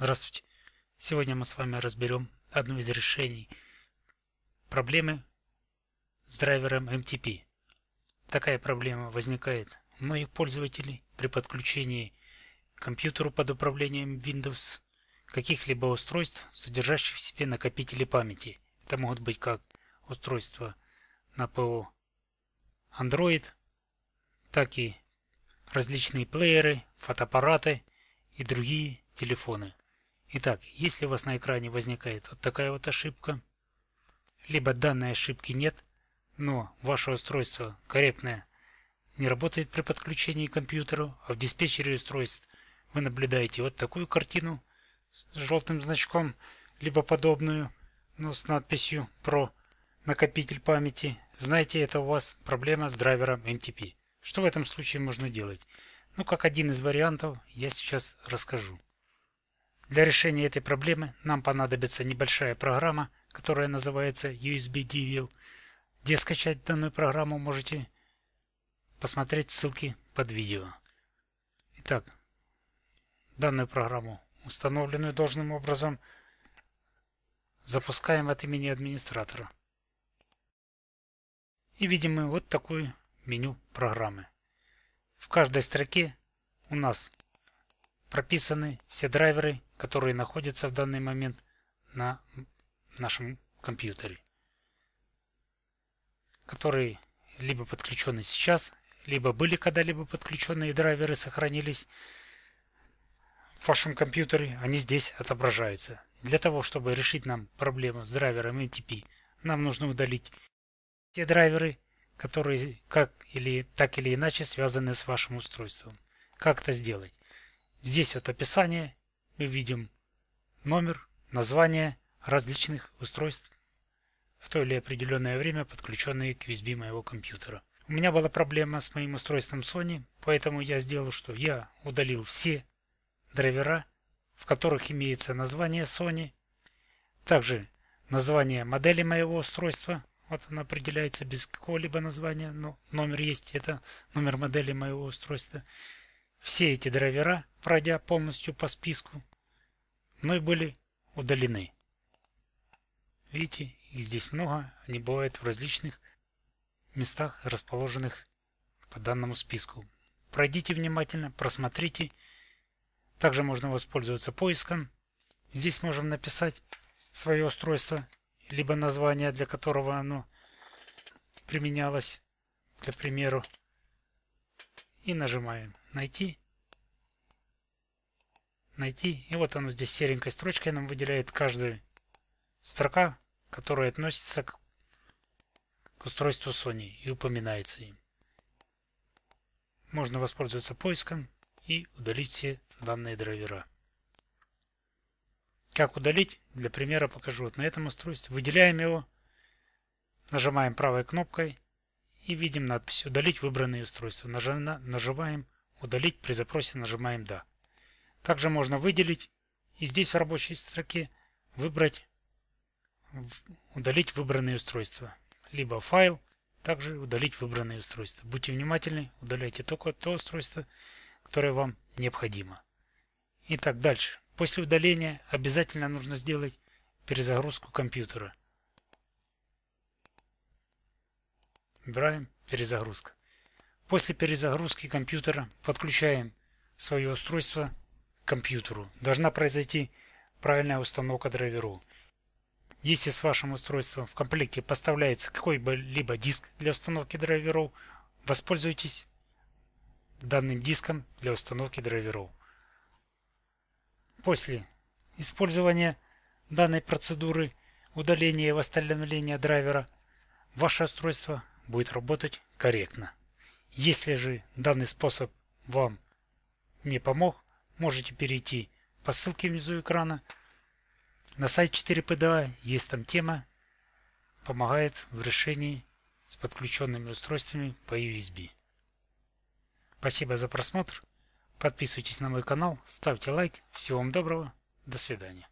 Здравствуйте! Сегодня мы с вами разберем одно из решений проблемы с драйвером MTP. Такая проблема возникает у многих пользователей при подключении к компьютеру под управлением Windows каких-либо устройств, содержащих в себе накопители памяти. Это могут быть как устройства на ПО Android, так и различные плееры, фотоаппараты и другие телефоны. Итак, если у вас на экране возникает вот такая вот ошибка, либо данной ошибки нет, но ваше устройство корректное не работает при подключении к компьютеру, а в диспетчере устройств вы наблюдаете вот такую картину с желтым значком, либо подобную, но с надписью про накопитель памяти, знаете, это у вас проблема с драйвером MTP. Что в этом случае можно делать? Ну, как один из вариантов я сейчас расскажу. Для решения этой проблемы нам понадобится небольшая программа, которая называется USB DView. Где скачать данную программу можете посмотреть ссылки под видео. Итак, данную программу, установленную должным образом, запускаем от имени администратора. И видим мы вот такое меню программы. В каждой строке у нас прописаны все драйверы, которые находятся в данный момент на нашем компьютере, которые либо подключены сейчас, либо были когда-либо подключены и драйверы сохранились в вашем компьютере, они здесь отображаются. Для того, чтобы решить нам проблему с драйвером MTP, нам нужно удалить те драйверы, которые как или, так или иначе связаны с вашим устройством. Как это сделать? Здесь вот описание мы видим номер, название различных устройств в то или определенное время, подключенные к USB моего компьютера. У меня была проблема с моим устройством Sony, поэтому я сделал, что я удалил все драйвера, в которых имеется название Sony, также название модели моего устройства, вот она определяется без какого-либо названия, но номер есть, это номер модели моего устройства. Все эти драйвера, пройдя полностью по списку, мной были удалены. Видите, их здесь много, они бывают в различных местах, расположенных по данному списку. Пройдите внимательно, просмотрите. Также можно воспользоваться поиском. Здесь можем написать свое устройство, либо название, для которого оно применялось, для примеру, и нажимаем «Найти», «Найти». И вот оно здесь серенькой строчкой нам выделяет каждую строка, которая относится к, к устройству Sony и упоминается им. Можно воспользоваться поиском и удалить все данные драйвера. Как удалить? Для примера покажу. Вот на этом устройстве выделяем его, нажимаем правой кнопкой – и видим надпись «Удалить выбранные устройства». Нажимаем «Удалить». При запросе нажимаем «Да». Также можно выделить и здесь в рабочей строке выбрать «Удалить выбранные устройства». Либо «Файл», также «Удалить выбранные устройства». Будьте внимательны, удаляйте только то устройство, которое вам необходимо. Итак, дальше. После удаления обязательно нужно сделать перезагрузку компьютера – Выбираем «Перезагрузка». После перезагрузки компьютера подключаем свое устройство к компьютеру. Должна произойти правильная установка драйверов. Если с вашим устройством в комплекте поставляется какой-либо диск для установки драйверов, воспользуйтесь данным диском для установки драйверов. После использования данной процедуры удаления и восстановления драйвера ваше устройство будет работать корректно. Если же данный способ вам не помог, можете перейти по ссылке внизу экрана на сайт 4PDA. Есть там тема «Помогает в решении с подключенными устройствами по USB». Спасибо за просмотр. Подписывайтесь на мой канал, ставьте лайк. Всего вам доброго. До свидания.